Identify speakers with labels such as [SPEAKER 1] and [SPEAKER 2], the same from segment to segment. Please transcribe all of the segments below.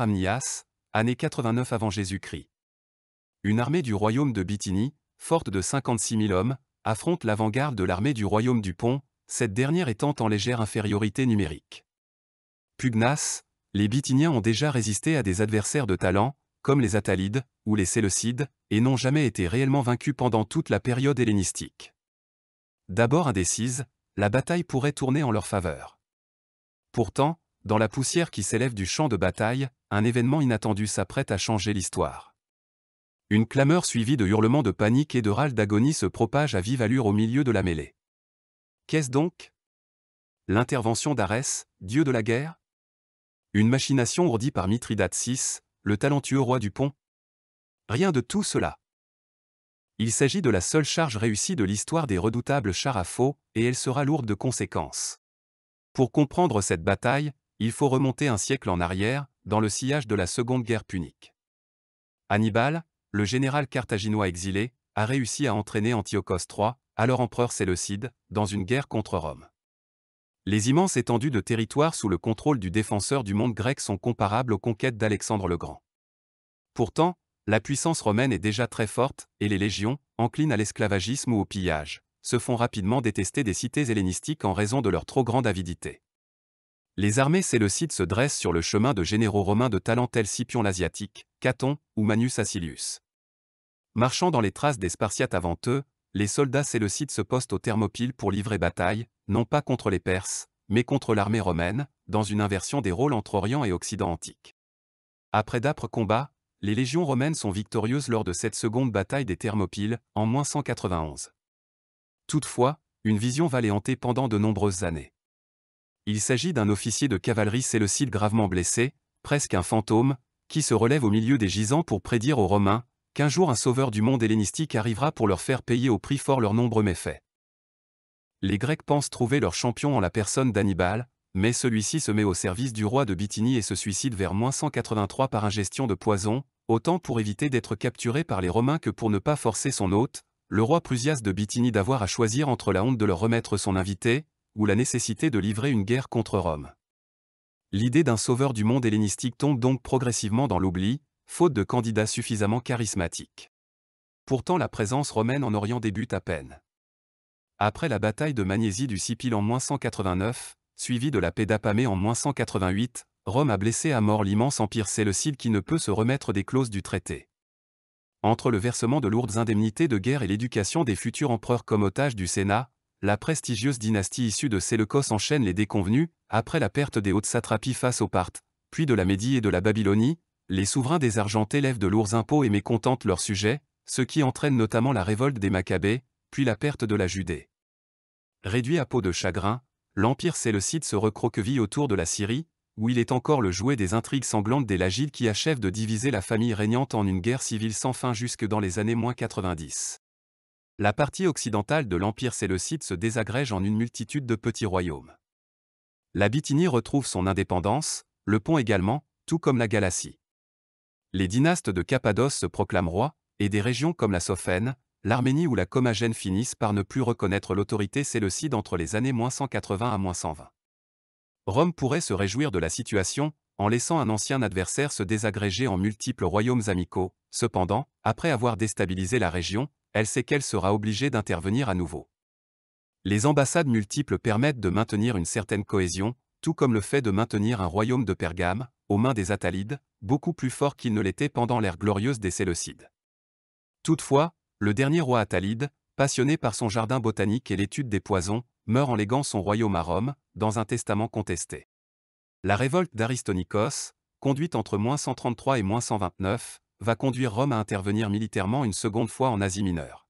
[SPEAKER 1] Amnias, année 89 avant Jésus-Christ. Une armée du royaume de Bithynie, forte de 56 000 hommes, affronte l'avant-garde de l'armée du royaume du Pont, cette dernière étant en légère infériorité numérique. Pugnace, les Bithyniens ont déjà résisté à des adversaires de talent, comme les Attalides ou les Séleucides, et n'ont jamais été réellement vaincus pendant toute la période hellénistique. D'abord indécise, la bataille pourrait tourner en leur faveur. Pourtant, dans la poussière qui s'élève du champ de bataille, un événement inattendu s'apprête à changer l'histoire. Une clameur suivie de hurlements de panique et de râles d'agonie se propage à vive allure au milieu de la mêlée. Qu'est-ce donc L'intervention d'Arès, dieu de la guerre Une machination ourdie par Mithridates VI, le talentueux roi du pont Rien de tout cela. Il s'agit de la seule charge réussie de l'histoire des redoutables chars à et elle sera lourde de conséquences. Pour comprendre cette bataille, il faut remonter un siècle en arrière, dans le sillage de la Seconde Guerre punique. Hannibal, le général carthaginois exilé, a réussi à entraîner Antiochos III, alors empereur séleucide, dans une guerre contre Rome. Les immenses étendues de territoire sous le contrôle du défenseur du monde grec sont comparables aux conquêtes d'Alexandre le Grand. Pourtant, la puissance romaine est déjà très forte, et les légions, enclines à l'esclavagisme ou au pillage, se font rapidement détester des cités hellénistiques en raison de leur trop grande avidité. Les armées séleucides se dressent sur le chemin de généraux romains de talent tels Scipion l'Asiatique, Caton ou Manus Acilius. Marchant dans les traces des Spartiates avant eux, les soldats séleucides se postent aux Thermopyles pour livrer bataille, non pas contre les Perses, mais contre l'armée romaine, dans une inversion des rôles entre Orient et Occident antique. Après d'âpres combats, les légions romaines sont victorieuses lors de cette seconde bataille des Thermopyles, en moins 191. Toutefois, une vision va les pendant de nombreuses années. Il s'agit d'un officier de cavalerie séleucide gravement blessé, presque un fantôme, qui se relève au milieu des gisants pour prédire aux Romains qu'un jour un sauveur du monde hellénistique arrivera pour leur faire payer au prix fort leurs nombreux méfaits. Les Grecs pensent trouver leur champion en la personne d'Hannibal, mais celui-ci se met au service du roi de Bithynie et se suicide vers 183 par ingestion de poison, autant pour éviter d'être capturé par les Romains que pour ne pas forcer son hôte, le roi Prusias de Bithynie d'avoir à choisir entre la honte de leur remettre son invité, ou la nécessité de livrer une guerre contre Rome. L'idée d'un sauveur du monde hellénistique tombe donc progressivement dans l'oubli, faute de candidats suffisamment charismatiques. Pourtant la présence romaine en Orient débute à peine. Après la bataille de Magnésie du Sipil en 189, suivie de la paix d'Apamée en 188, Rome a blessé à mort l'immense empire séleucide qui ne peut se remettre des clauses du traité. Entre le versement de lourdes indemnités de guerre et l'éducation des futurs empereurs comme otages du Sénat, la prestigieuse dynastie issue de Séleucos enchaîne les déconvenus, après la perte des hautes satrapies face aux Parthes, puis de la Médie et de la Babylonie, les souverains des Argentes élèvent de lourds impôts et mécontentent leurs sujets, ce qui entraîne notamment la révolte des Maccabées, puis la perte de la Judée. Réduit à peau de chagrin, l'Empire séleucide se recroqueville autour de la Syrie, où il est encore le jouet des intrigues sanglantes des Lagides qui achèvent de diviser la famille régnante en une guerre civile sans fin jusque dans les années 90. La partie occidentale de l'Empire séleucide se désagrège en une multitude de petits royaumes. La Bithynie retrouve son indépendance, le pont également, tout comme la Galatie. Les dynastes de Cappadoce se proclament rois, et des régions comme la Sophène, l'Arménie ou la Comagène finissent par ne plus reconnaître l'autorité séleucide entre les années 180 à 120. Rome pourrait se réjouir de la situation, en laissant un ancien adversaire se désagréger en multiples royaumes amicaux. Cependant, après avoir déstabilisé la région, elle sait qu'elle sera obligée d'intervenir à nouveau. Les ambassades multiples permettent de maintenir une certaine cohésion, tout comme le fait de maintenir un royaume de Pergame, aux mains des Attalides, beaucoup plus fort qu'il ne l'était pendant l'ère glorieuse des Séleucides. Toutefois, le dernier roi Attalide, passionné par son jardin botanique et l'étude des poisons, meurt en léguant son royaume à Rome, dans un testament contesté. La révolte d'Aristonikos, conduite entre 133 et 129, va conduire Rome à intervenir militairement une seconde fois en Asie mineure.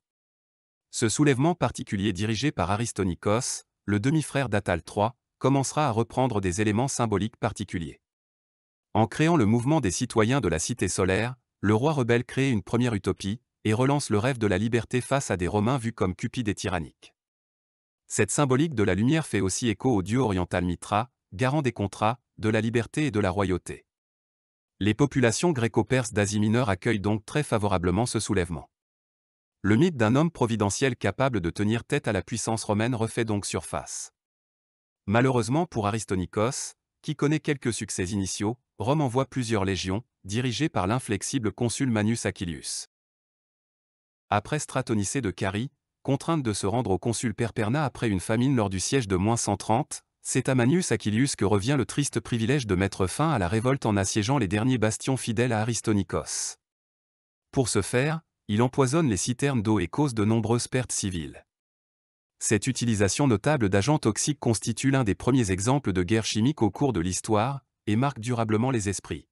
[SPEAKER 1] Ce soulèvement particulier dirigé par Aristonikos, le demi-frère d'Atal III, commencera à reprendre des éléments symboliques particuliers. En créant le mouvement des citoyens de la cité solaire, le roi rebelle crée une première utopie et relance le rêve de la liberté face à des Romains vus comme cupides et tyranniques. Cette symbolique de la lumière fait aussi écho au dieu oriental Mitra, garant des contrats, de la liberté et de la royauté. Les populations gréco-perses d'Asie mineure accueillent donc très favorablement ce soulèvement. Le mythe d'un homme providentiel capable de tenir tête à la puissance romaine refait donc surface. Malheureusement pour Aristonicos, qui connaît quelques succès initiaux, Rome envoie plusieurs légions, dirigées par l'inflexible consul Manius Aquilius. Après Stratonicée de Carie, contrainte de se rendre au consul Perperna après une famine lors du siège de moins 130, c'est à Manius Aquilius que revient le triste privilège de mettre fin à la révolte en assiégeant les derniers bastions fidèles à Aristonicos. Pour ce faire, il empoisonne les citernes d'eau et cause de nombreuses pertes civiles. Cette utilisation notable d'agents toxiques constitue l'un des premiers exemples de guerre chimique au cours de l'histoire, et marque durablement les esprits.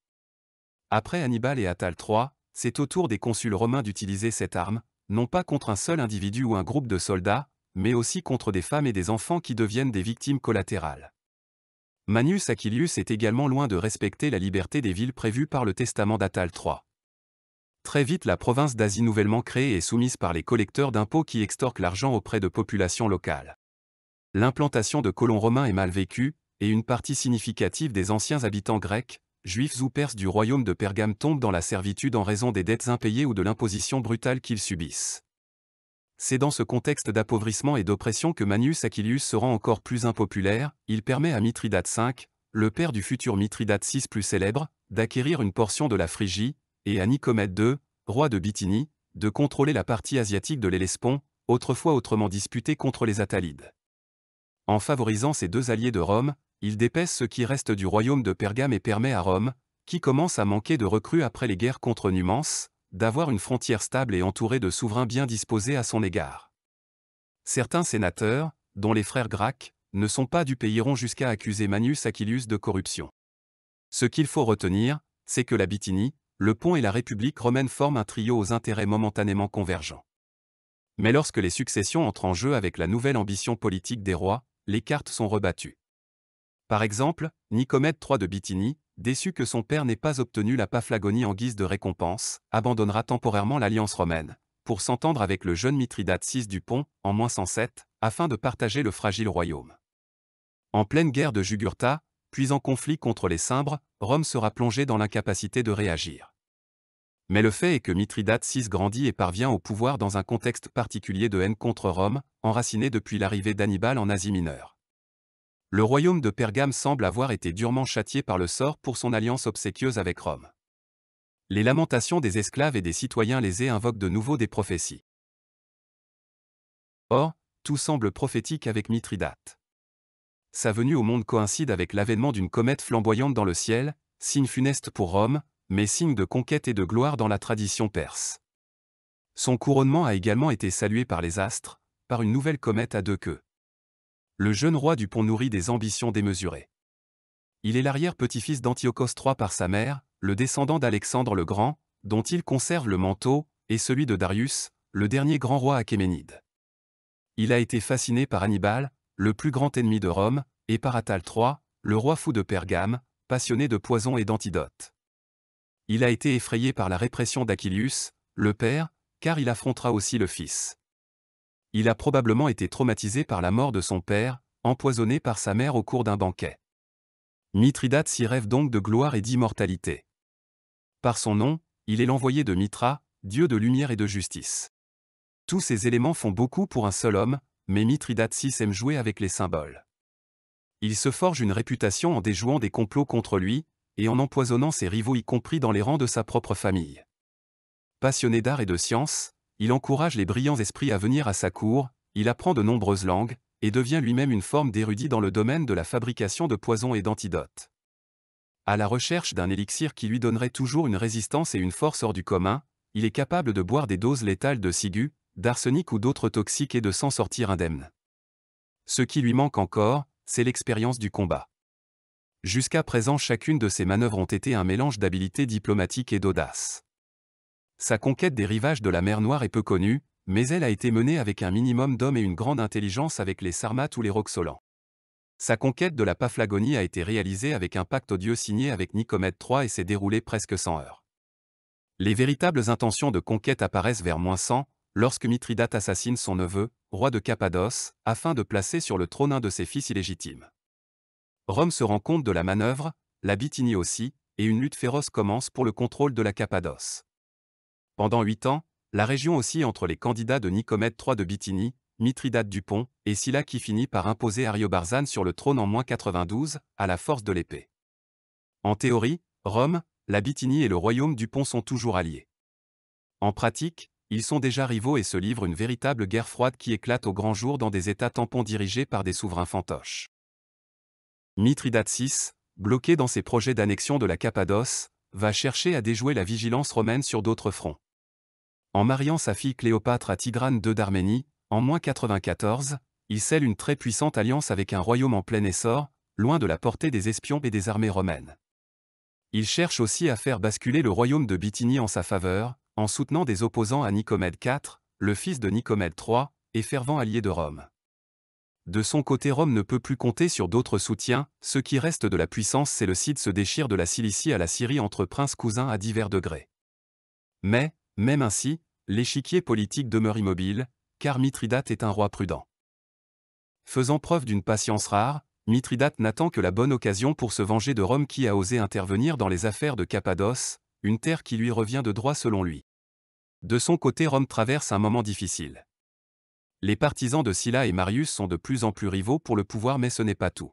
[SPEAKER 1] Après Hannibal et Attal III, c'est au tour des consuls romains d'utiliser cette arme, non pas contre un seul individu ou un groupe de soldats, mais aussi contre des femmes et des enfants qui deviennent des victimes collatérales. Manius Aquilius est également loin de respecter la liberté des villes prévue par le testament d'Atal III. Très vite la province d'Asie nouvellement créée est soumise par les collecteurs d'impôts qui extorquent l'argent auprès de populations locales. L'implantation de colons romains est mal vécue, et une partie significative des anciens habitants grecs, juifs ou perses du royaume de Pergame tombe dans la servitude en raison des dettes impayées ou de l'imposition brutale qu'ils subissent. C'est dans ce contexte d'appauvrissement et d'oppression que Manius Aquilius se rend encore plus impopulaire, il permet à Mithridate V, le père du futur Mithridate VI plus célèbre, d'acquérir une portion de la Phrygie, et à Nicomède II, roi de Bithynie, de contrôler la partie asiatique de l'Hellespont, autrefois autrement disputée contre les Attalides. En favorisant ces deux alliés de Rome, il dépèse ce qui reste du royaume de Pergame et permet à Rome, qui commence à manquer de recrues après les guerres contre Numance, d'avoir une frontière stable et entourée de souverains bien disposés à son égard. Certains sénateurs, dont les frères Gracques, ne sont pas du pays rond jusqu'à accuser Manius Aquilius de corruption. Ce qu'il faut retenir, c'est que la Bithynie, le pont et la République romaine forment un trio aux intérêts momentanément convergents. Mais lorsque les successions entrent en jeu avec la nouvelle ambition politique des rois, les cartes sont rebattues. Par exemple, Nicomède III de Bithynie, déçu que son père n'ait pas obtenu la Paphlagonie en guise de récompense, abandonnera temporairement l'alliance romaine, pour s'entendre avec le jeune Mithridates VI du Pont, en moins 107, afin de partager le fragile royaume. En pleine guerre de Jugurtha, puis en conflit contre les Cimbres, Rome sera plongée dans l'incapacité de réagir. Mais le fait est que Mithridates VI grandit et parvient au pouvoir dans un contexte particulier de haine contre Rome, enraciné depuis l'arrivée d'Hannibal en Asie mineure le royaume de Pergame semble avoir été durement châtié par le sort pour son alliance obséquieuse avec Rome. Les lamentations des esclaves et des citoyens lésés invoquent de nouveau des prophéties. Or, tout semble prophétique avec Mithridate. Sa venue au monde coïncide avec l'avènement d'une comète flamboyante dans le ciel, signe funeste pour Rome, mais signe de conquête et de gloire dans la tradition perse. Son couronnement a également été salué par les astres, par une nouvelle comète à deux queues. Le jeune roi du pont nourrit des ambitions démesurées. Il est l'arrière-petit-fils d'Antiochos III par sa mère, le descendant d'Alexandre le Grand, dont il conserve le manteau, et celui de Darius, le dernier grand roi achéménide. Il a été fasciné par Hannibal, le plus grand ennemi de Rome, et par Attal III, le roi fou de Pergame, passionné de poison et d'antidote. Il a été effrayé par la répression d'Achilius, le père, car il affrontera aussi le fils il a probablement été traumatisé par la mort de son père, empoisonné par sa mère au cours d'un banquet. Mithridate s'y rêve donc de gloire et d'immortalité. Par son nom, il est l'envoyé de Mitra, dieu de lumière et de justice. Tous ces éléments font beaucoup pour un seul homme, mais Mithridate VI aime jouer avec les symboles. Il se forge une réputation en déjouant des complots contre lui, et en empoisonnant ses rivaux y compris dans les rangs de sa propre famille. Passionné d'art et de science, il encourage les brillants esprits à venir à sa cour, il apprend de nombreuses langues, et devient lui-même une forme d'érudit dans le domaine de la fabrication de poisons et d'antidotes. À la recherche d'un élixir qui lui donnerait toujours une résistance et une force hors du commun, il est capable de boire des doses létales de cigu, d'arsenic ou d'autres toxiques et de s'en sortir indemne. Ce qui lui manque encore, c'est l'expérience du combat. Jusqu'à présent chacune de ses manœuvres ont été un mélange d'habileté diplomatique et d'audace. Sa conquête des rivages de la mer Noire est peu connue, mais elle a été menée avec un minimum d'hommes et une grande intelligence avec les Sarmates ou les Roxolans. Sa conquête de la Paphlagonie a été réalisée avec un pacte odieux signé avec Nicomède III et s'est déroulée presque sans heurts. Les véritables intentions de conquête apparaissent vers moins 100, lorsque Mithridate assassine son neveu, roi de Cappadoce, afin de placer sur le trône un de ses fils illégitimes. Rome se rend compte de la manœuvre, la Bithynie aussi, et une lutte féroce commence pour le contrôle de la Cappadoce. Pendant huit ans, la région oscille entre les candidats de Nicomède III de Bithynie, Mithridate Pont, et Sylla qui finit par imposer Ariobarzane sur le trône en moins 92, à la force de l'épée. En théorie, Rome, la Bithynie et le royaume du Pont sont toujours alliés. En pratique, ils sont déjà rivaux et se livrent une véritable guerre froide qui éclate au grand jour dans des États tampons dirigés par des souverains fantoches. Mithridate VI, bloqué dans ses projets d'annexion de la Cappadoce, va chercher à déjouer la vigilance romaine sur d'autres fronts en mariant sa fille Cléopâtre à Tigrane II d'Arménie, en moins 94, il scelle une très puissante alliance avec un royaume en plein essor, loin de la portée des espions et des armées romaines. Il cherche aussi à faire basculer le royaume de Bithynie en sa faveur, en soutenant des opposants à Nicomède IV, le fils de Nicomède III, et fervent allié de Rome. De son côté Rome ne peut plus compter sur d'autres soutiens, ce qui reste de la puissance le c'est site se déchire de la Cilicie à la Syrie entre princes cousins à divers degrés. Mais, même ainsi, l'échiquier politique demeure immobile, car Mithridate est un roi prudent. Faisant preuve d'une patience rare, Mithridate n'attend que la bonne occasion pour se venger de Rome qui a osé intervenir dans les affaires de Cappadoce, une terre qui lui revient de droit selon lui. De son côté Rome traverse un moment difficile. Les partisans de Sylla et Marius sont de plus en plus rivaux pour le pouvoir mais ce n'est pas tout.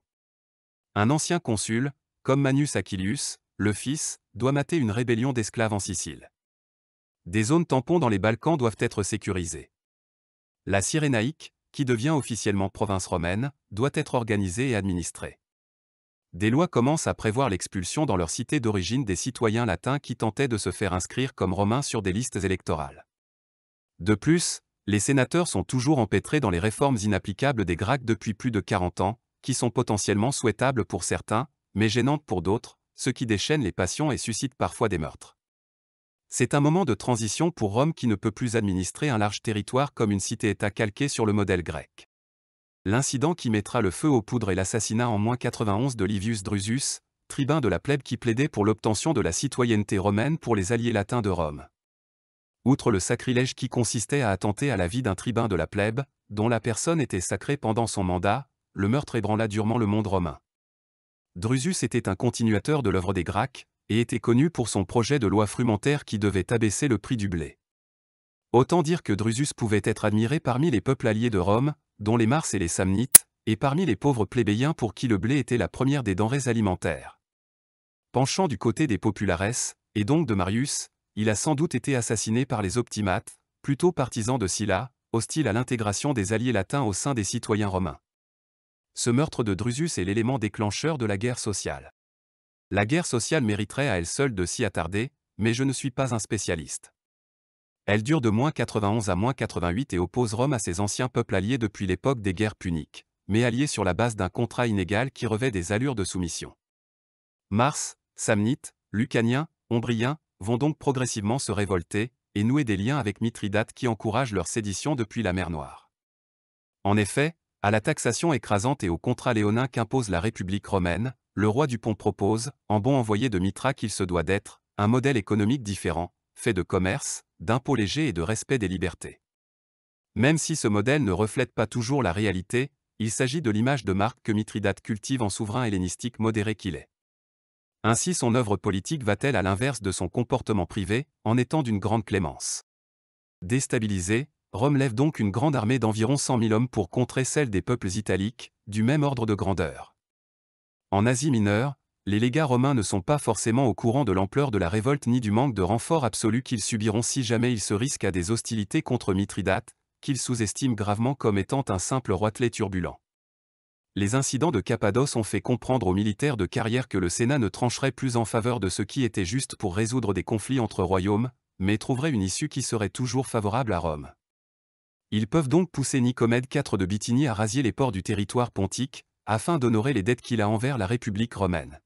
[SPEAKER 1] Un ancien consul, comme Manius Aquilius, le fils, doit mater une rébellion d'esclaves en Sicile. Des zones tampons dans les Balkans doivent être sécurisées. La Cyrénaïque, qui devient officiellement province romaine, doit être organisée et administrée. Des lois commencent à prévoir l'expulsion dans leur cité d'origine des citoyens latins qui tentaient de se faire inscrire comme romains sur des listes électorales. De plus, les sénateurs sont toujours empêtrés dans les réformes inapplicables des Gracques depuis plus de 40 ans, qui sont potentiellement souhaitables pour certains, mais gênantes pour d'autres, ce qui déchaîne les passions et suscite parfois des meurtres. C'est un moment de transition pour Rome qui ne peut plus administrer un large territoire comme une cité-État calquée sur le modèle grec. L'incident qui mettra le feu aux poudres est l'assassinat en moins 91 de Livius Drusus, tribun de la plèbe qui plaidait pour l'obtention de la citoyenneté romaine pour les alliés latins de Rome. Outre le sacrilège qui consistait à attenter à la vie d'un tribun de la plèbe, dont la personne était sacrée pendant son mandat, le meurtre ébranla durement le monde romain. Drusus était un continuateur de l'œuvre des Gracques, et était connu pour son projet de loi frumentaire qui devait abaisser le prix du blé. Autant dire que Drusus pouvait être admiré parmi les peuples alliés de Rome, dont les Mars et les Samnites, et parmi les pauvres plébéiens pour qui le blé était la première des denrées alimentaires. Penchant du côté des populares, et donc de Marius, il a sans doute été assassiné par les optimates, plutôt partisans de Sylla, hostiles à l'intégration des alliés latins au sein des citoyens romains. Ce meurtre de Drusus est l'élément déclencheur de la guerre sociale. La guerre sociale mériterait à elle seule de s'y attarder, mais je ne suis pas un spécialiste. Elle dure de moins 91 à moins 88 et oppose Rome à ses anciens peuples alliés depuis l'époque des guerres puniques, mais alliés sur la base d'un contrat inégal qui revêt des allures de soumission. Mars, Samnites, Lucaniens, Ombriens, vont donc progressivement se révolter, et nouer des liens avec Mithridate qui encourage leur sédition depuis la mer Noire. En effet, à la taxation écrasante et au contrat léonin qu'impose la République romaine, le roi pont propose, en bon envoyé de Mitra qu'il se doit d'être, un modèle économique différent, fait de commerce, d'impôts légers et de respect des libertés. Même si ce modèle ne reflète pas toujours la réalité, il s'agit de l'image de marque que Mithridate cultive en souverain hellénistique modéré qu'il est. Ainsi son œuvre politique va-t-elle à l'inverse de son comportement privé, en étant d'une grande clémence. Déstabilisée, Rome lève donc une grande armée d'environ 100 000 hommes pour contrer celle des peuples italiques, du même ordre de grandeur. En Asie mineure, les légats romains ne sont pas forcément au courant de l'ampleur de la révolte ni du manque de renfort absolu qu'ils subiront si jamais ils se risquent à des hostilités contre Mithridate, qu'ils sous-estiment gravement comme étant un simple roitelet turbulent. Les incidents de Cappadoce ont fait comprendre aux militaires de carrière que le Sénat ne trancherait plus en faveur de ce qui était juste pour résoudre des conflits entre royaumes, mais trouverait une issue qui serait toujours favorable à Rome. Ils peuvent donc pousser Nicomède IV de Bithynie à rasier les ports du territoire pontique, afin d'honorer les dettes qu'il a envers la République romaine.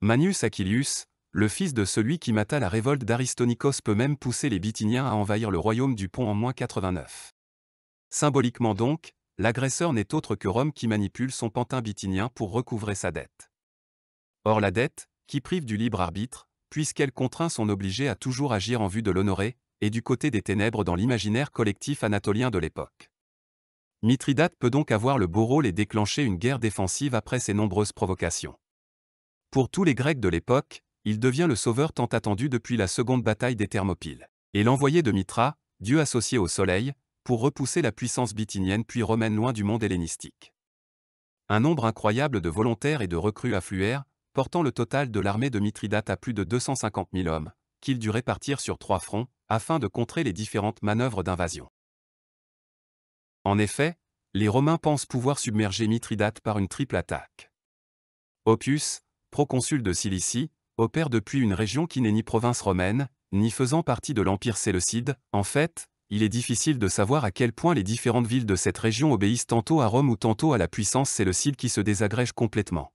[SPEAKER 1] Manius Aquilius, le fils de celui qui mata la révolte d'Aristonicos peut même pousser les Bithyniens à envahir le royaume du pont en moins 89. Symboliquement donc, l'agresseur n'est autre que Rome qui manipule son pantin bithynien pour recouvrer sa dette. Or la dette, qui prive du libre arbitre, puisqu'elle contraint son obligé à toujours agir en vue de l'honorer, est du côté des ténèbres dans l'imaginaire collectif anatolien de l'époque. Mithridate peut donc avoir le beau rôle et déclencher une guerre défensive après ses nombreuses provocations. Pour tous les Grecs de l'époque, il devient le sauveur tant attendu depuis la seconde bataille des Thermopyles. Et l'envoyé de Mithra, dieu associé au soleil, pour repousser la puissance bithynienne puis romaine loin du monde hellénistique. Un nombre incroyable de volontaires et de recrues affluèrent, portant le total de l'armée de Mithridate à plus de 250 000 hommes, qu'il dut répartir sur trois fronts, afin de contrer les différentes manœuvres d'invasion. En effet, les Romains pensent pouvoir submerger Mithridate par une triple attaque. Opus, proconsul de Cilicie, opère depuis une région qui n'est ni province romaine, ni faisant partie de l'Empire séleucide, en fait, il est difficile de savoir à quel point les différentes villes de cette région obéissent tantôt à Rome ou tantôt à la puissance séleucide qui se désagrège complètement.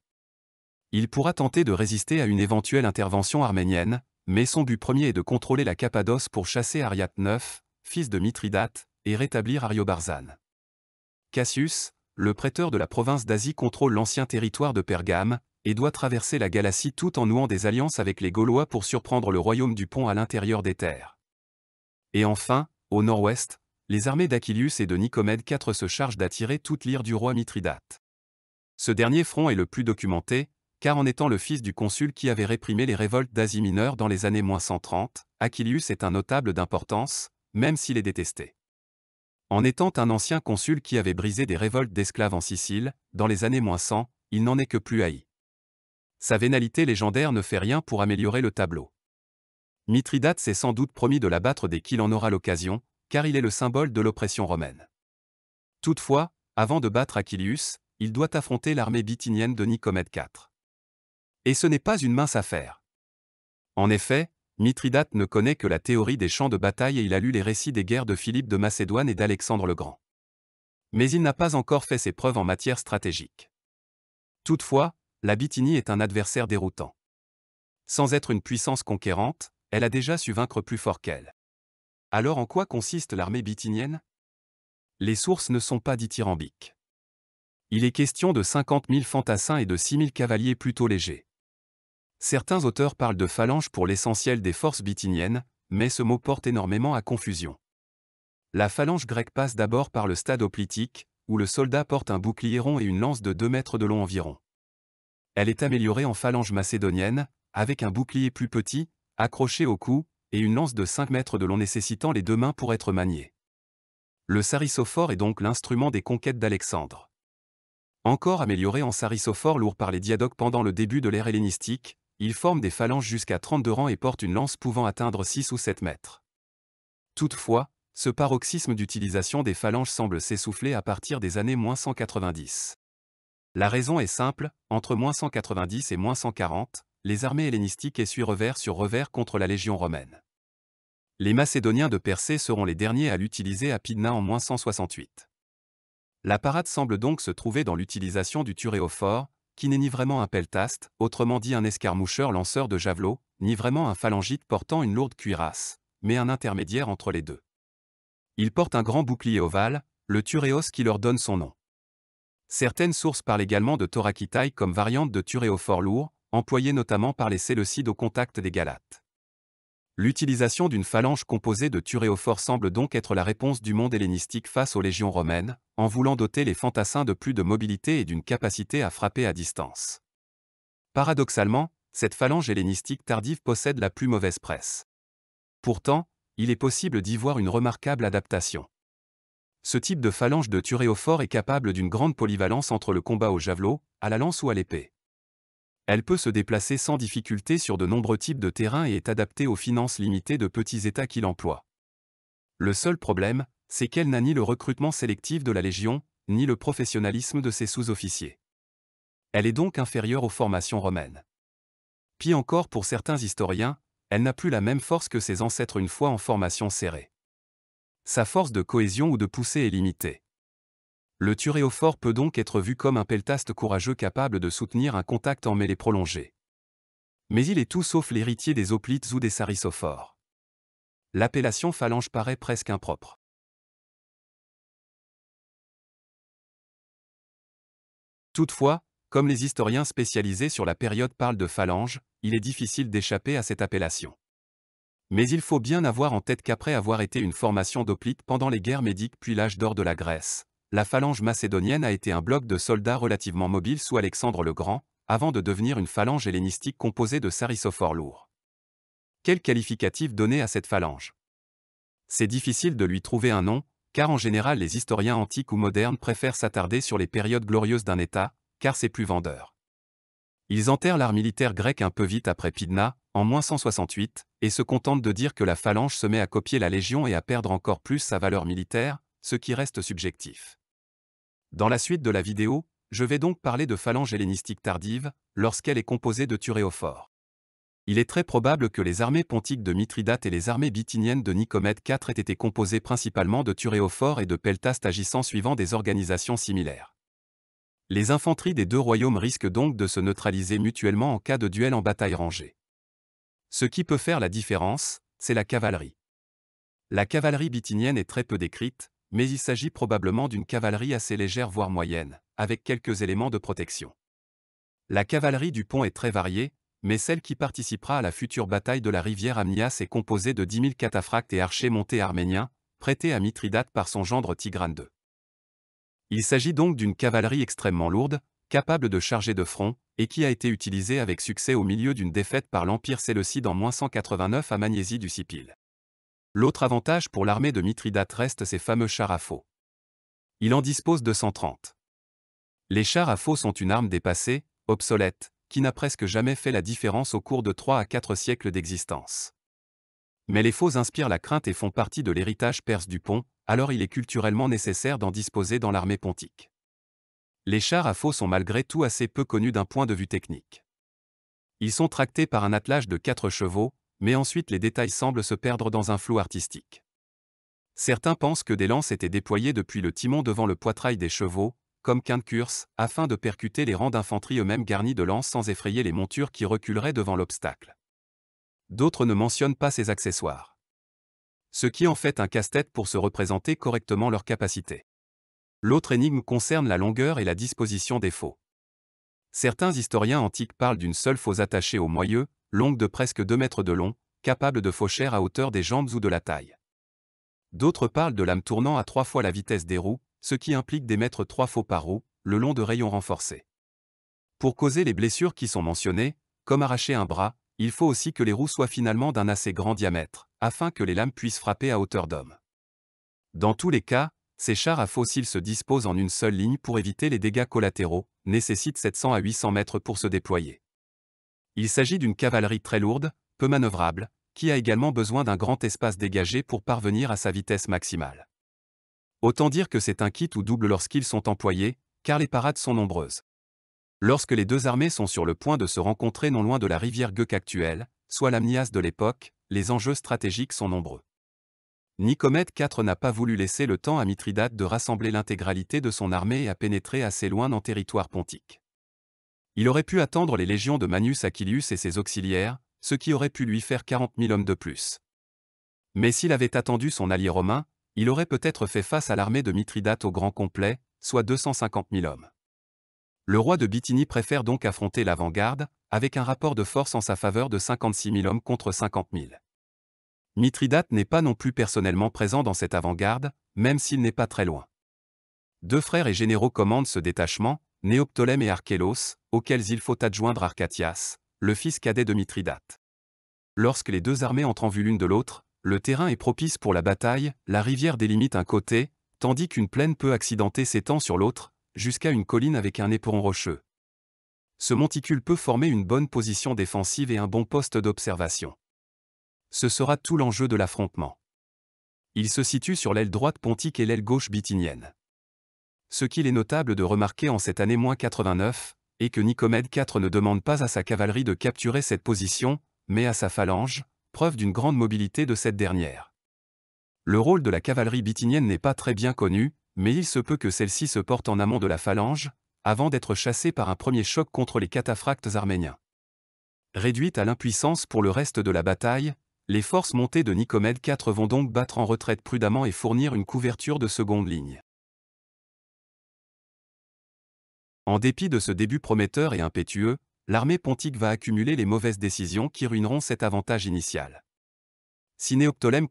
[SPEAKER 1] Il pourra tenter de résister à une éventuelle intervention arménienne, mais son but premier est de contrôler la Cappadoce pour chasser Ariate IX, fils de Mithridate, et rétablir Ariobarzane. Cassius, le prêteur de la province d'Asie contrôle l'ancien territoire de Pergame, et doit traverser la Galatie tout en nouant des alliances avec les Gaulois pour surprendre le royaume du pont à l'intérieur des terres. Et enfin, au nord-ouest, les armées d'Aquilius et de Nicomède IV se chargent d'attirer toute l'ire du roi Mithridate. Ce dernier front est le plus documenté, car en étant le fils du consul qui avait réprimé les révoltes d'Asie mineure dans les années 130, Achillius est un notable d'importance, même s'il est détesté. En étant un ancien consul qui avait brisé des révoltes d'esclaves en Sicile, dans les années moins 100, il n'en est que plus haï. Sa vénalité légendaire ne fait rien pour améliorer le tableau. Mithridate s'est sans doute promis de l'abattre dès qu'il en aura l'occasion, car il est le symbole de l'oppression romaine. Toutefois, avant de battre Aquilius, il doit affronter l'armée bithynienne de Nicomède IV. Et ce n'est pas une mince affaire. En effet, Mithridate ne connaît que la théorie des champs de bataille et il a lu les récits des guerres de Philippe de Macédoine et d'Alexandre le Grand. Mais il n'a pas encore fait ses preuves en matière stratégique. Toutefois, la Bithynie est un adversaire déroutant. Sans être une puissance conquérante, elle a déjà su vaincre plus fort qu'elle. Alors en quoi consiste l'armée bithynienne Les sources ne sont pas dithyrambiques. Il est question de 50 000 fantassins et de 6 000 cavaliers plutôt légers. Certains auteurs parlent de phalange pour l'essentiel des forces bithyniennes, mais ce mot porte énormément à confusion. La phalange grecque passe d'abord par le stade hoplitique, où le soldat porte un bouclier rond et une lance de 2 mètres de long environ. Elle est améliorée en phalange macédonienne, avec un bouclier plus petit, accroché au cou, et une lance de 5 mètres de long nécessitant les deux mains pour être maniée. Le sarissophore est donc l'instrument des conquêtes d'Alexandre. Encore amélioré en sarissophore lourd par les diadoques pendant le début de l'ère hellénistique, ils forment des phalanges jusqu'à 32 rangs et portent une lance pouvant atteindre 6 ou 7 mètres. Toutefois, ce paroxysme d'utilisation des phalanges semble s'essouffler à partir des années 190. La raison est simple, entre 190 et 140, les armées hellénistiques essuient revers sur revers contre la légion romaine. Les Macédoniens de Persée seront les derniers à l'utiliser à Pydna en 168. La parade semble donc se trouver dans l'utilisation du turéophore, qui n'est ni vraiment un peltaste, autrement dit un escarmoucheur lanceur de javelot, ni vraiment un phalangite portant une lourde cuirasse, mais un intermédiaire entre les deux. Il porte un grand bouclier ovale, le turéos qui leur donne son nom. Certaines sources parlent également de thorakitai comme variante de fort lourd, employé notamment par les séleucides au contact des Galates. L'utilisation d'une phalange composée de turéophores semble donc être la réponse du monde hellénistique face aux légions romaines, en voulant doter les fantassins de plus de mobilité et d'une capacité à frapper à distance. Paradoxalement, cette phalange hellénistique tardive possède la plus mauvaise presse. Pourtant, il est possible d'y voir une remarquable adaptation. Ce type de phalange de turéophore est capable d'une grande polyvalence entre le combat au javelot, à la lance ou à l'épée. Elle peut se déplacer sans difficulté sur de nombreux types de terrains et est adaptée aux finances limitées de petits États qui l'emploient. Le seul problème, c'est qu'elle n'a ni le recrutement sélectif de la Légion, ni le professionnalisme de ses sous-officiers. Elle est donc inférieure aux formations romaines. Pis encore pour certains historiens, elle n'a plus la même force que ses ancêtres une fois en formation serrée. Sa force de cohésion ou de poussée est limitée. Le turéophore peut donc être vu comme un peltaste courageux capable de soutenir un contact en mêlée prolongée. Mais il est tout sauf l'héritier des hoplites ou des sarissophores. L'appellation phalange paraît presque impropre. Toutefois, comme les historiens spécialisés sur la période parlent de phalange, il est difficile d'échapper à cette appellation. Mais il faut bien avoir en tête qu'après avoir été une formation d'Oplite pendant les guerres médiques puis l'âge d'or de la Grèce, la phalange macédonienne a été un bloc de soldats relativement mobile sous Alexandre le Grand, avant de devenir une phalange hellénistique composée de sarisophores lourds. Quel qualificatif donner à cette phalange C'est difficile de lui trouver un nom, car en général les historiens antiques ou modernes préfèrent s'attarder sur les périodes glorieuses d'un État, car c'est plus vendeur. Ils enterrent l'art militaire grec un peu vite après Pydna, en moins 168, et se contentent de dire que la phalange se met à copier la légion et à perdre encore plus sa valeur militaire, ce qui reste subjectif. Dans la suite de la vidéo, je vais donc parler de phalange hellénistique tardive, lorsqu'elle est composée de turéophores. Il est très probable que les armées pontiques de Mithridate et les armées bithyniennes de Nicomède IV aient été composées principalement de turéophores et de peltastes agissant suivant des organisations similaires. Les infanteries des deux royaumes risquent donc de se neutraliser mutuellement en cas de duel en bataille rangée. Ce qui peut faire la différence, c'est la cavalerie. La cavalerie bitinienne est très peu décrite, mais il s'agit probablement d'une cavalerie assez légère voire moyenne, avec quelques éléments de protection. La cavalerie du pont est très variée, mais celle qui participera à la future bataille de la rivière Amnias est composée de 10 000 cataphractes et archers montés arméniens, prêtés à Mithridate par son gendre Tigrane II. Il s'agit donc d'une cavalerie extrêmement lourde, capable de charger de front, et qui a été utilisée avec succès au milieu d'une défaite par l'Empire séleucide en 189 à Magnésie du Sipile. L'autre avantage pour l'armée de Mithridate reste ses fameux chars à faux. Il en dispose de 130. Les chars à faux sont une arme dépassée, obsolète, qui n'a presque jamais fait la différence au cours de 3 à 4 siècles d'existence. Mais les faux inspirent la crainte et font partie de l'héritage perse du pont, alors il est culturellement nécessaire d'en disposer dans l'armée pontique. Les chars à faux sont malgré tout assez peu connus d'un point de vue technique. Ils sont tractés par un attelage de 4 chevaux, mais ensuite les détails semblent se perdre dans un flou artistique. Certains pensent que des lances étaient déployées depuis le timon devant le poitrail des chevaux, comme curse, afin de percuter les rangs d'infanterie eux-mêmes garnis de lances sans effrayer les montures qui reculeraient devant l'obstacle. D'autres ne mentionnent pas ces accessoires. Ce qui en fait un casse-tête pour se représenter correctement leurs capacités. L'autre énigme concerne la longueur et la disposition des faux. Certains historiens antiques parlent d'une seule fosse attachée au moyeu, longue de presque 2 mètres de long, capable de faucher à hauteur des jambes ou de la taille. D'autres parlent de lames tournant à trois fois la vitesse des roues, ce qui implique d'émettre trois faux par roue, le long de rayons renforcés. Pour causer les blessures qui sont mentionnées, comme arracher un bras, il faut aussi que les roues soient finalement d'un assez grand diamètre, afin que les lames puissent frapper à hauteur d'homme. Dans tous les cas, ces chars à fossiles se disposent en une seule ligne pour éviter les dégâts collatéraux, nécessite 700 à 800 mètres pour se déployer. Il s'agit d'une cavalerie très lourde, peu manœuvrable, qui a également besoin d'un grand espace dégagé pour parvenir à sa vitesse maximale. Autant dire que c'est un kit ou double lorsqu'ils sont employés, car les parades sont nombreuses. Lorsque les deux armées sont sur le point de se rencontrer non loin de la rivière Gueuc actuelle, soit l'Amnias de l'époque, les enjeux stratégiques sont nombreux. Nicomède IV n'a pas voulu laisser le temps à Mithridate de rassembler l'intégralité de son armée et à pénétrer assez loin dans territoire pontique. Il aurait pu attendre les légions de Manius Aquilius et ses auxiliaires, ce qui aurait pu lui faire 40 000 hommes de plus. Mais s'il avait attendu son allié romain, il aurait peut-être fait face à l'armée de Mithridate au grand complet, soit 250 000 hommes. Le roi de Bithynie préfère donc affronter l'avant-garde, avec un rapport de force en sa faveur de 56 000 hommes contre 50 000. Mithridate n'est pas non plus personnellement présent dans cette avant-garde, même s'il n'est pas très loin. Deux frères et généraux commandent ce détachement, Néoptolème et Archélos, auxquels il faut adjoindre Arcatias, le fils cadet de Mithridate. Lorsque les deux armées entrent en vue l'une de l'autre, le terrain est propice pour la bataille, la rivière délimite un côté, tandis qu'une plaine peu accidentée s'étend sur l'autre, jusqu'à une colline avec un éperon rocheux. Ce monticule peut former une bonne position défensive et un bon poste d'observation ce sera tout l'enjeu de l'affrontement. Il se situe sur l'aile droite pontique et l'aile gauche bitinienne. Ce qu'il est notable de remarquer en cette année 89, est que Nicomède IV ne demande pas à sa cavalerie de capturer cette position, mais à sa phalange, preuve d'une grande mobilité de cette dernière. Le rôle de la cavalerie bitinienne n'est pas très bien connu, mais il se peut que celle-ci se porte en amont de la phalange, avant d'être chassée par un premier choc contre les cataphractes arméniens. Réduite à l'impuissance pour le reste de la bataille, les forces montées de Nicomède IV vont donc battre en retraite prudemment et fournir une couverture de seconde ligne. En dépit de ce début prometteur et impétueux, l'armée pontique va accumuler les mauvaises décisions qui ruineront cet avantage initial. Si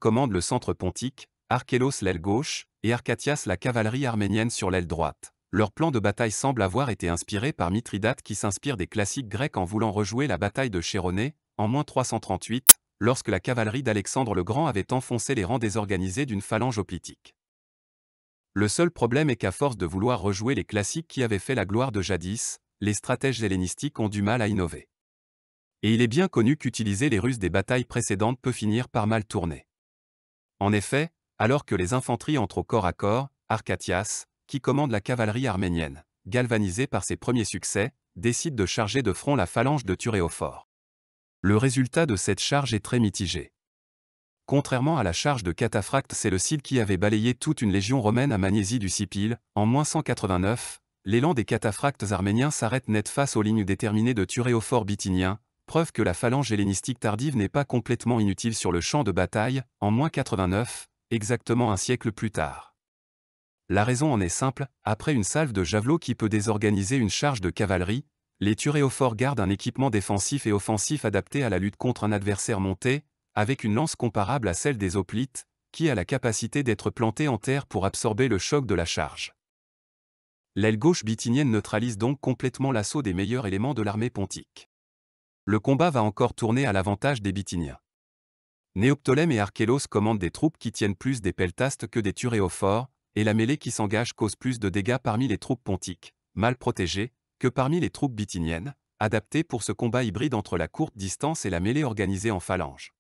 [SPEAKER 1] commande le centre pontique, Archélos l'aile gauche et Arcatias la cavalerie arménienne sur l'aile droite, leur plan de bataille semble avoir été inspiré par Mithridate qui s'inspire des classiques grecs en voulant rejouer la bataille de Chéronée, en moins 338, lorsque la cavalerie d'Alexandre le Grand avait enfoncé les rangs désorganisés d'une phalange hoplitique. Le seul problème est qu'à force de vouloir rejouer les classiques qui avaient fait la gloire de jadis, les stratèges hellénistiques ont du mal à innover. Et il est bien connu qu'utiliser les Russes des batailles précédentes peut finir par mal tourner. En effet, alors que les infanteries entrent au corps à corps, Arcatias, qui commande la cavalerie arménienne, galvanisée par ses premiers succès, décide de charger de front la phalange de Turéophore le résultat de cette charge est très mitigé. Contrairement à la charge de cataphracte, c'est le qui avait balayé toute une légion romaine à Magnésie du Sipile, en moins 189, l'élan des cataphractes arméniens s'arrête net face aux lignes déterminées de Turéophore bitinien, preuve que la phalange hellénistique tardive n'est pas complètement inutile sur le champ de bataille, en moins 89, exactement un siècle plus tard. La raison en est simple, après une salve de javelot qui peut désorganiser une charge de cavalerie, les Thuréophores gardent un équipement défensif et offensif adapté à la lutte contre un adversaire monté, avec une lance comparable à celle des hoplites, qui a la capacité d'être plantée en terre pour absorber le choc de la charge. L'aile gauche bithynienne neutralise donc complètement l'assaut des meilleurs éléments de l'armée pontique. Le combat va encore tourner à l'avantage des Bithyniens. Néoptolème et Archélos commandent des troupes qui tiennent plus des Peltastes que des Thuréophores, et la mêlée qui s'engage cause plus de dégâts parmi les troupes pontiques, mal protégées, que parmi les troupes bithyniennes, adaptées pour ce combat hybride entre la courte distance et la mêlée organisée en phalanges.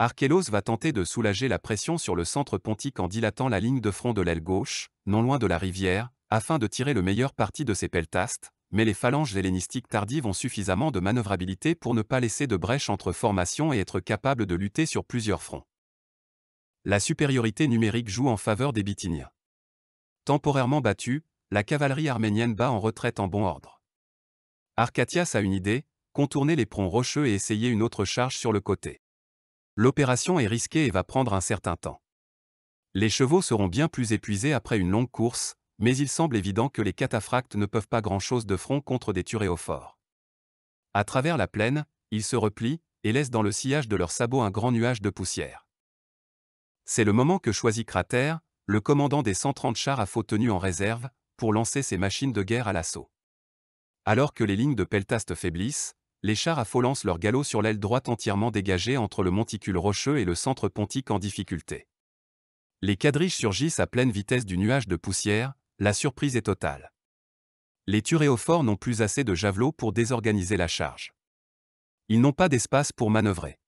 [SPEAKER 1] Archélos va tenter de soulager la pression sur le centre pontique en dilatant la ligne de front de l'aile gauche, non loin de la rivière, afin de tirer le meilleur parti de ses peltastes, mais les phalanges hellénistiques tardives ont suffisamment de manœuvrabilité pour ne pas laisser de brèche entre formations et être capables de lutter sur plusieurs fronts. La supériorité numérique joue en faveur des Bithyniens. Temporairement battus, la cavalerie arménienne bat en retraite en bon ordre. Arcatias a une idée, contourner les ponts rocheux et essayer une autre charge sur le côté. L'opération est risquée et va prendre un certain temps. Les chevaux seront bien plus épuisés après une longue course, mais il semble évident que les cataphractes ne peuvent pas grand-chose de front contre des turéophores. À travers la plaine, ils se replient et laissent dans le sillage de leurs sabots un grand nuage de poussière. C'est le moment que choisit Crater, le commandant des 130 chars à faux tenus en réserve, pour lancer ses machines de guerre à l'assaut. Alors que les lignes de peltaste faiblissent, les chars à faux lancent leur galop sur l'aile droite entièrement dégagée entre le monticule rocheux et le centre pontique en difficulté. Les quadriges surgissent à pleine vitesse du nuage de poussière, la surprise est totale. Les turéophores n'ont plus assez de javelots pour désorganiser la charge. Ils n'ont pas d'espace pour manœuvrer.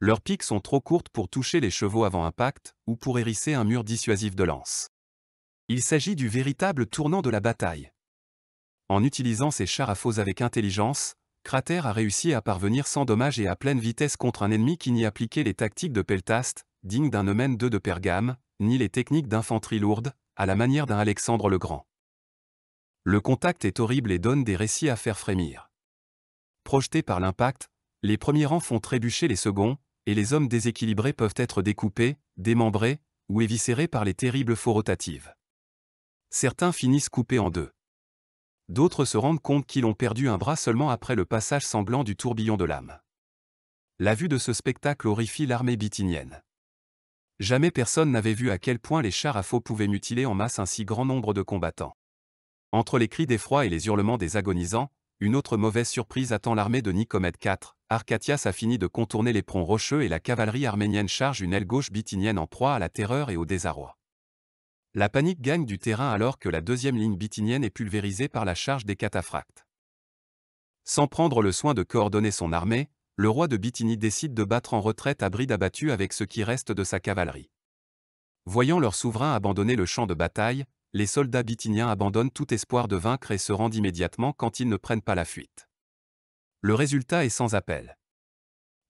[SPEAKER 1] Leurs pics sont trop courtes pour toucher les chevaux avant impact ou pour hérisser un mur dissuasif de lance. Il s'agit du véritable tournant de la bataille. En utilisant ses chars à faux avec intelligence, Crater a réussi à parvenir sans dommage et à pleine vitesse contre un ennemi qui n'y appliquait les tactiques de Peltaste, digne d'un Omen II de Pergame, ni les techniques d'infanterie lourde, à la manière d'un Alexandre le Grand. Le contact est horrible et donne des récits à faire frémir. Projetés par l'impact, les premiers rangs font trébucher les seconds, et les hommes déséquilibrés peuvent être découpés, démembrés, ou éviscérés par les terribles faux rotatives certains finissent coupés en deux. D'autres se rendent compte qu'ils ont perdu un bras seulement après le passage sanglant du tourbillon de l'âme. La vue de ce spectacle horrifie l'armée bitinienne. Jamais personne n'avait vu à quel point les chars à faux pouvaient mutiler en masse un si grand nombre de combattants. Entre les cris d'effroi et les hurlements des agonisants, une autre mauvaise surprise attend l'armée de Nicomède IV. Arcatias a fini de contourner les ponts rocheux et la cavalerie arménienne charge une aile gauche bithynienne en proie à la terreur et au désarroi. La panique gagne du terrain alors que la deuxième ligne bitinienne est pulvérisée par la charge des cataphractes. Sans prendre le soin de coordonner son armée, le roi de Bithynie décide de battre en retraite à bride abattue avec ce qui reste de sa cavalerie. Voyant leur souverain abandonner le champ de bataille, les soldats bithyniens abandonnent tout espoir de vaincre et se rendent immédiatement quand ils ne prennent pas la fuite. Le résultat est sans appel.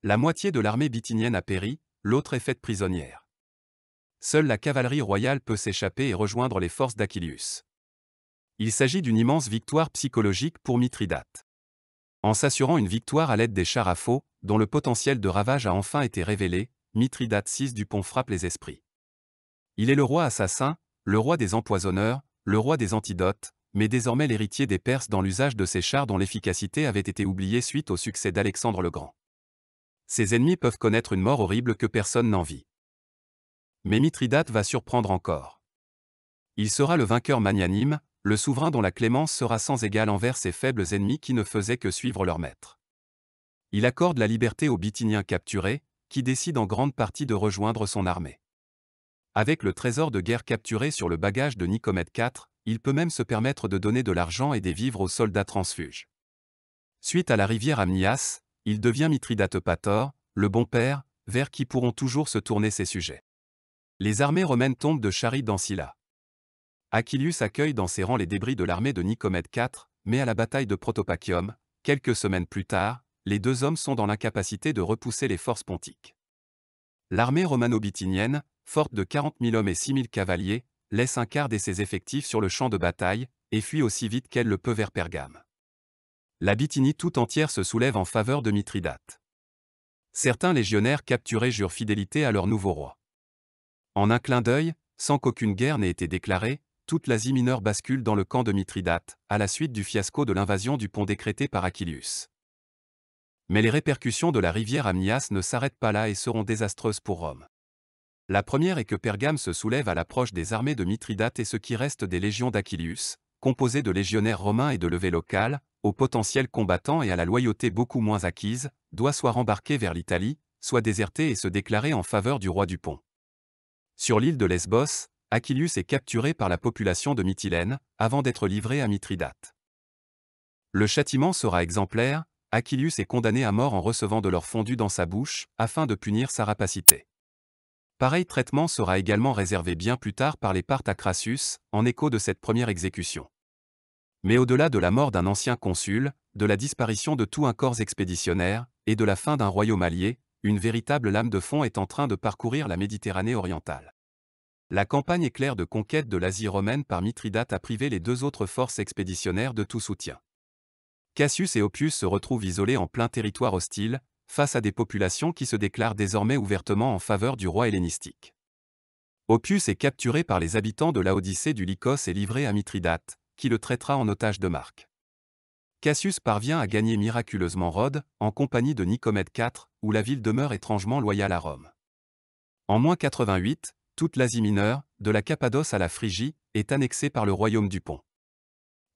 [SPEAKER 1] La moitié de l'armée bithynienne a péri, l'autre est faite prisonnière seule la cavalerie royale peut s'échapper et rejoindre les forces d'Achillus. Il s'agit d'une immense victoire psychologique pour Mithridate. En s'assurant une victoire à l'aide des chars à faux, dont le potentiel de ravage a enfin été révélé, Mithridate VI du pont frappe les esprits. Il est le roi assassin, le roi des empoisonneurs, le roi des antidotes, mais désormais l'héritier des Perses dans l'usage de ces chars dont l'efficacité avait été oubliée suite au succès d'Alexandre le Grand. Ses ennemis peuvent connaître une mort horrible que personne n'envie. Mais Mithridate va surprendre encore. Il sera le vainqueur magnanime, le souverain dont la clémence sera sans égale envers ses faibles ennemis qui ne faisaient que suivre leur maître. Il accorde la liberté aux Bithyniens capturés, qui décident en grande partie de rejoindre son armée. Avec le trésor de guerre capturé sur le bagage de Nicomède IV, il peut même se permettre de donner de l'argent et des vivres aux soldats transfuges. Suite à la rivière Amnias, il devient Mithridate Pator, le bon père, vers qui pourront toujours se tourner ses sujets. Les armées romaines tombent de Charide dans Scylla. Aquilius accueille dans ses rangs les débris de l'armée de Nicomède IV, mais à la bataille de Protopachium, quelques semaines plus tard, les deux hommes sont dans l'incapacité de repousser les forces pontiques. L'armée romano bitinienne forte de 40 000 hommes et 6 000 cavaliers, laisse un quart de ses effectifs sur le champ de bataille, et fuit aussi vite qu'elle le peut vers Pergame. La Bithynie tout entière se soulève en faveur de Mithridate. Certains légionnaires capturés jurent fidélité à leur nouveau roi. En un clin d'œil, sans qu'aucune guerre n'ait été déclarée, toute l'Asie mineure bascule dans le camp de Mithridate, à la suite du fiasco de l'invasion du pont décrété par Aquilius. Mais les répercussions de la rivière Amnias ne s'arrêtent pas là et seront désastreuses pour Rome. La première est que Pergame se soulève à l'approche des armées de Mithridate et ce qui reste des légions d'Aquilius, composées de légionnaires romains et de levées locales, aux potentiels combattants et à la loyauté beaucoup moins acquise, doit soit rembarquer vers l'Italie, soit déserter et se déclarer en faveur du roi du pont. Sur l'île de Lesbos, Achillus est capturé par la population de Mytilène, avant d'être livré à Mithridate. Le châtiment sera exemplaire, Achillus est condamné à mort en recevant de l'or fondu dans sa bouche, afin de punir sa rapacité. Pareil traitement sera également réservé bien plus tard par les Parthes en écho de cette première exécution. Mais au-delà de la mort d'un ancien consul, de la disparition de tout un corps expéditionnaire, et de la fin d'un royaume allié, une véritable lame de fond est en train de parcourir la Méditerranée orientale. La campagne éclair de conquête de l'Asie romaine par Mithridate a privé les deux autres forces expéditionnaires de tout soutien. Cassius et Opius se retrouvent isolés en plein territoire hostile, face à des populations qui se déclarent désormais ouvertement en faveur du roi hellénistique. Opius est capturé par les habitants de Odyssée du Lycos et livré à Mithridate, qui le traitera en otage de Marc. Cassius parvient à gagner miraculeusement Rhodes, en compagnie de Nicomède IV, où la ville demeure étrangement loyale à Rome. En moins 88, toute l'Asie mineure, de la Cappadoce à la Phrygie, est annexée par le royaume du Pont.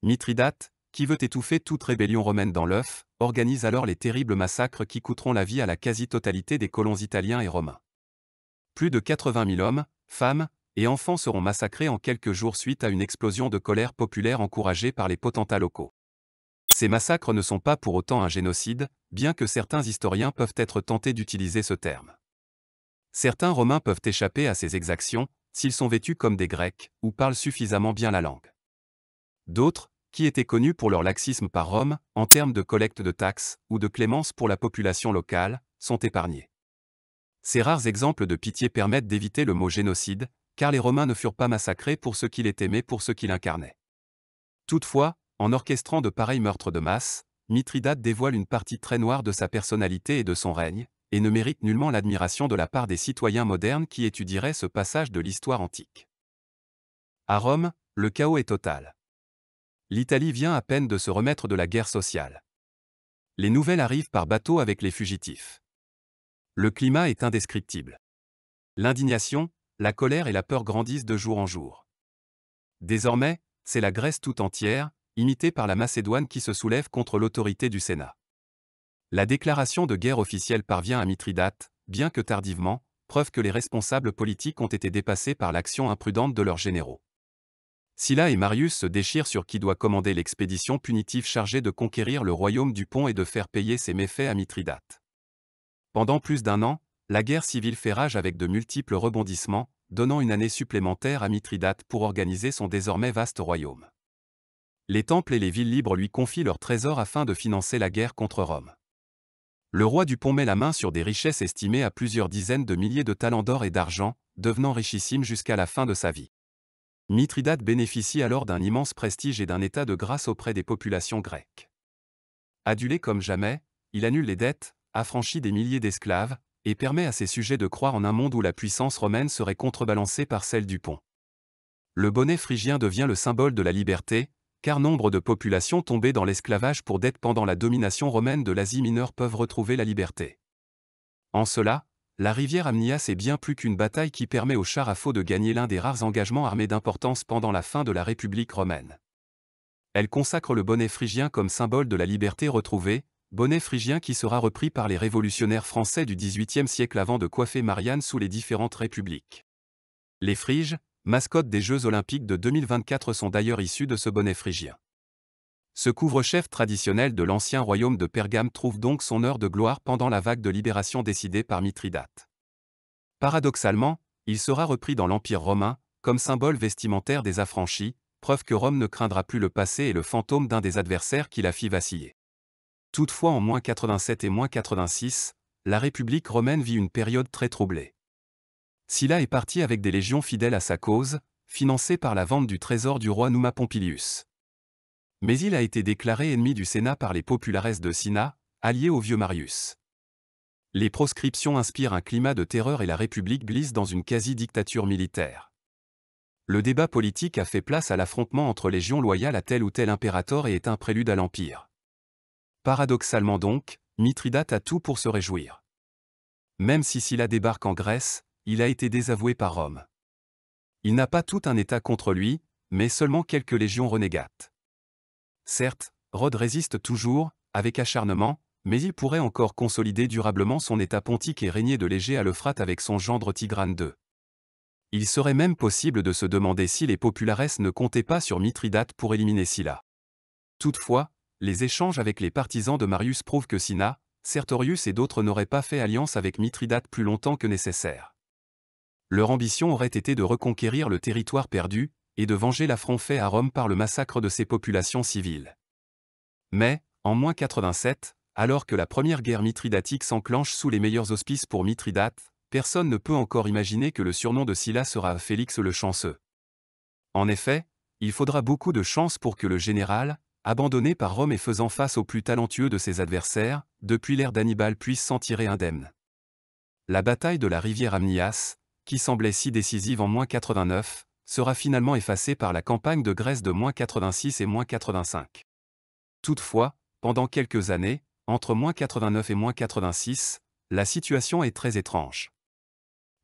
[SPEAKER 1] Mithridate, qui veut étouffer toute rébellion romaine dans l'œuf, organise alors les terribles massacres qui coûteront la vie à la quasi-totalité des colons italiens et romains. Plus de 80 000 hommes, femmes et enfants seront massacrés en quelques jours suite à une explosion de colère populaire encouragée par les potentats locaux. Ces massacres ne sont pas pour autant un génocide, bien que certains historiens peuvent être tentés d'utiliser ce terme. Certains Romains peuvent échapper à ces exactions, s'ils sont vêtus comme des Grecs, ou parlent suffisamment bien la langue. D'autres, qui étaient connus pour leur laxisme par Rome, en termes de collecte de taxes ou de clémence pour la population locale, sont épargnés. Ces rares exemples de pitié permettent d'éviter le mot génocide, car les Romains ne furent pas massacrés pour ce qu'ils étaient mais pour ce qu'ils incarnait. Toutefois, en orchestrant de pareils meurtres de masse, Mithridate dévoile une partie très noire de sa personnalité et de son règne, et ne mérite nullement l'admiration de la part des citoyens modernes qui étudieraient ce passage de l'histoire antique. À Rome, le chaos est total. L'Italie vient à peine de se remettre de la guerre sociale. Les nouvelles arrivent par bateau avec les fugitifs. Le climat est indescriptible. L'indignation, la colère et la peur grandissent de jour en jour. Désormais, c'est la Grèce tout entière, imitée par la Macédoine qui se soulève contre l'autorité du Sénat. La déclaration de guerre officielle parvient à Mithridate, bien que tardivement, preuve que les responsables politiques ont été dépassés par l'action imprudente de leurs généraux. Sylla et Marius se déchirent sur qui doit commander l'expédition punitive chargée de conquérir le royaume du pont et de faire payer ses méfaits à Mithridate. Pendant plus d'un an, la guerre civile fait rage avec de multiples rebondissements, donnant une année supplémentaire à Mithridate pour organiser son désormais vaste royaume. Les temples et les villes libres lui confient leurs trésors afin de financer la guerre contre Rome. Le roi du pont met la main sur des richesses estimées à plusieurs dizaines de milliers de talents d'or et d'argent, devenant richissime jusqu'à la fin de sa vie. Mithridate bénéficie alors d'un immense prestige et d'un état de grâce auprès des populations grecques. Adulé comme jamais, il annule les dettes, affranchit des milliers d'esclaves, et permet à ses sujets de croire en un monde où la puissance romaine serait contrebalancée par celle du pont. Le bonnet phrygien devient le symbole de la liberté, car nombre de populations tombées dans l'esclavage pour dette pendant la domination romaine de l'Asie mineure peuvent retrouver la liberté. En cela, la rivière Amnias est bien plus qu'une bataille qui permet aux chars à faux de gagner l'un des rares engagements armés d'importance pendant la fin de la République romaine. Elle consacre le bonnet phrygien comme symbole de la liberté retrouvée, bonnet phrygien qui sera repris par les révolutionnaires français du XVIIIe siècle avant de coiffer Marianne sous les différentes républiques. Les Phryges, mascotte des Jeux Olympiques de 2024 sont d'ailleurs issus de ce bonnet phrygien. Ce couvre-chef traditionnel de l'ancien royaume de Pergame trouve donc son heure de gloire pendant la vague de libération décidée par Mithridate. Paradoxalement, il sera repris dans l'Empire romain, comme symbole vestimentaire des affranchis, preuve que Rome ne craindra plus le passé et le fantôme d'un des adversaires qui la fit vaciller. Toutefois en 87 et 86, la République romaine vit une période très troublée. Sylla est parti avec des légions fidèles à sa cause, financées par la vente du trésor du roi Numa Pompilius. Mais il a été déclaré ennemi du Sénat par les populares de Sina, alliés au vieux Marius. Les proscriptions inspirent un climat de terreur et la République glisse dans une quasi-dictature militaire. Le débat politique a fait place à l'affrontement entre légions loyales à tel ou tel impérator et est un prélude à l'Empire. Paradoxalement donc, Mithridate a tout pour se réjouir. Même si Sylla débarque en Grèce, il a été désavoué par Rome. Il n'a pas tout un État contre lui, mais seulement quelques légions renégates. Certes, Rhodes résiste toujours, avec acharnement, mais il pourrait encore consolider durablement son État pontique et régner de léger à l'Euphrate avec son gendre Tigrane II. Il serait même possible de se demander si les populares ne comptaient pas sur Mithridate pour éliminer Sylla. Toutefois, les échanges avec les partisans de Marius prouvent que Sina, Sertorius et d'autres n'auraient pas fait alliance avec Mithridate plus longtemps que nécessaire leur ambition aurait été de reconquérir le territoire perdu et de venger l'affront fait à Rome par le massacre de ses populations civiles. Mais, en moins 87, alors que la première guerre mithridatique s'enclenche sous les meilleurs auspices pour Mithridate, personne ne peut encore imaginer que le surnom de Sylla sera Félix le Chanceux. En effet, il faudra beaucoup de chance pour que le général, abandonné par Rome et faisant face aux plus talentueux de ses adversaires, depuis l'ère d'Hannibal puisse s'en tirer indemne. La bataille de la rivière Amnias, qui semblait si décisive en moins 89, sera finalement effacée par la campagne de Grèce de moins 86 et moins 85. Toutefois, pendant quelques années, entre moins 89 et moins 86, la situation est très étrange.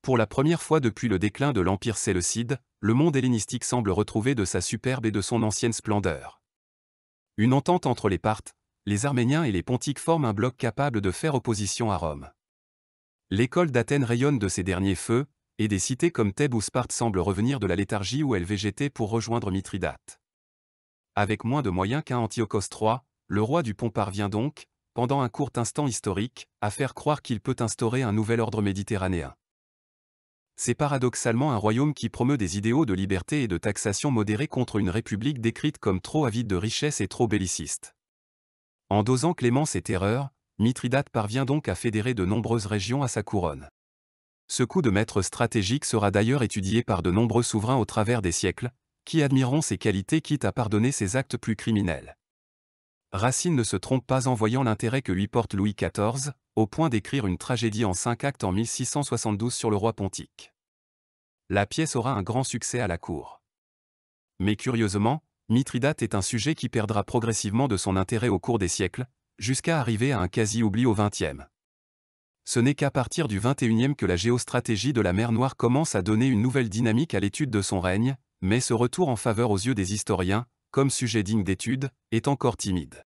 [SPEAKER 1] Pour la première fois depuis le déclin de l'Empire séleucide, le monde hellénistique semble retrouver de sa superbe et de son ancienne splendeur. Une entente entre les Parthes, les Arméniens et les Pontiques forme un bloc capable de faire opposition à Rome. L'école d'Athènes rayonne de ses derniers feux, et des cités comme Thèbes ou Sparte semblent revenir de la léthargie où elles végétaient pour rejoindre Mithridate. Avec moins de moyens qu'un Antiochos III, le roi du pont parvient donc, pendant un court instant historique, à faire croire qu'il peut instaurer un nouvel ordre méditerranéen. C'est paradoxalement un royaume qui promeut des idéaux de liberté et de taxation modérée contre une république décrite comme trop avide de richesses et trop belliciste. En dosant clémence et terreur, Mithridate parvient donc à fédérer de nombreuses régions à sa couronne. Ce coup de maître stratégique sera d'ailleurs étudié par de nombreux souverains au travers des siècles, qui admireront ses qualités quitte à pardonner ses actes plus criminels. Racine ne se trompe pas en voyant l'intérêt que lui porte Louis XIV, au point d'écrire une tragédie en cinq actes en 1672 sur le roi pontique. La pièce aura un grand succès à la cour. Mais curieusement, Mithridate est un sujet qui perdra progressivement de son intérêt au cours des siècles, jusqu'à arriver à un quasi-oubli au XXe. Ce n'est qu'à partir du 21e que la géostratégie de la mer Noire commence à donner une nouvelle dynamique à l'étude de son règne, mais ce retour en faveur aux yeux des historiens, comme sujet digne d'étude, est encore timide.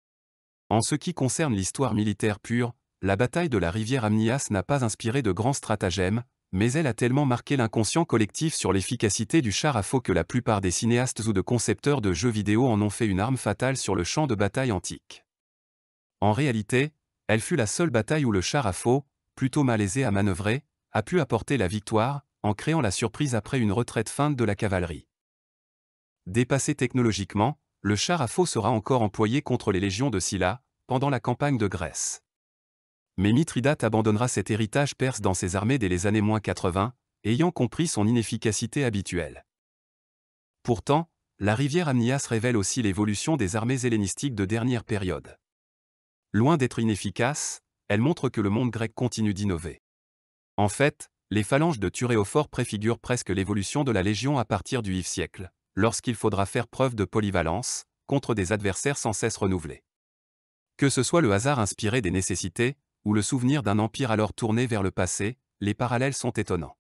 [SPEAKER 1] En ce qui concerne l'histoire militaire pure, la bataille de la rivière Amnias n'a pas inspiré de grands stratagèmes, mais elle a tellement marqué l'inconscient collectif sur l'efficacité du char à faux que la plupart des cinéastes ou de concepteurs de jeux vidéo en ont fait une arme fatale sur le champ de bataille antique. En réalité, elle fut la seule bataille où le char à faux, plutôt malaisé à manœuvrer, a pu apporter la victoire, en créant la surprise après une retraite feinte de la cavalerie. Dépassé technologiquement, le char à faux sera encore employé contre les légions de Scylla, pendant la campagne de Grèce. Mais Mithridate abandonnera cet héritage perse dans ses armées dès les années 80, ayant compris son inefficacité habituelle. Pourtant, la rivière Amnias révèle aussi l'évolution des armées hellénistiques de dernière période. Loin d'être inefficace, elle montre que le monde grec continue d'innover. En fait, les phalanges de Turéophore préfigurent presque l'évolution de la Légion à partir du IVe siècle, lorsqu'il faudra faire preuve de polyvalence, contre des adversaires sans cesse renouvelés. Que ce soit le hasard inspiré des nécessités, ou le souvenir d'un empire alors tourné vers le passé, les parallèles sont étonnants.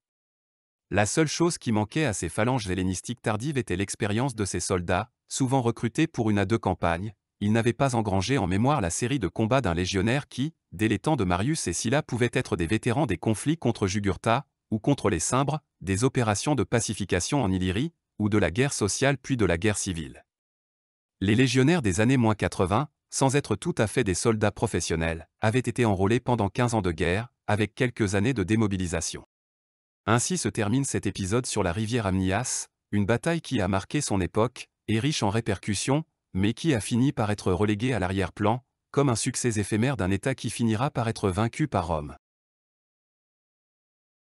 [SPEAKER 1] La seule chose qui manquait à ces phalanges hellénistiques tardives était l'expérience de ces soldats, souvent recrutés pour une à deux campagnes, il n'avait pas engrangé en mémoire la série de combats d'un légionnaire qui, dès les temps de Marius et Silla, pouvaient être des vétérans des conflits contre Jugurtha, ou contre les Cimbres, des opérations de pacification en Illyrie, ou de la guerre sociale puis de la guerre civile. Les légionnaires des années 80, sans être tout à fait des soldats professionnels, avaient été enrôlés pendant 15 ans de guerre, avec quelques années de démobilisation. Ainsi se termine cet épisode sur la rivière Amnias, une bataille qui a marqué son époque, et riche en répercussions, mais qui a fini par être relégué à l'arrière-plan, comme un succès éphémère d'un État qui finira par être vaincu par Rome.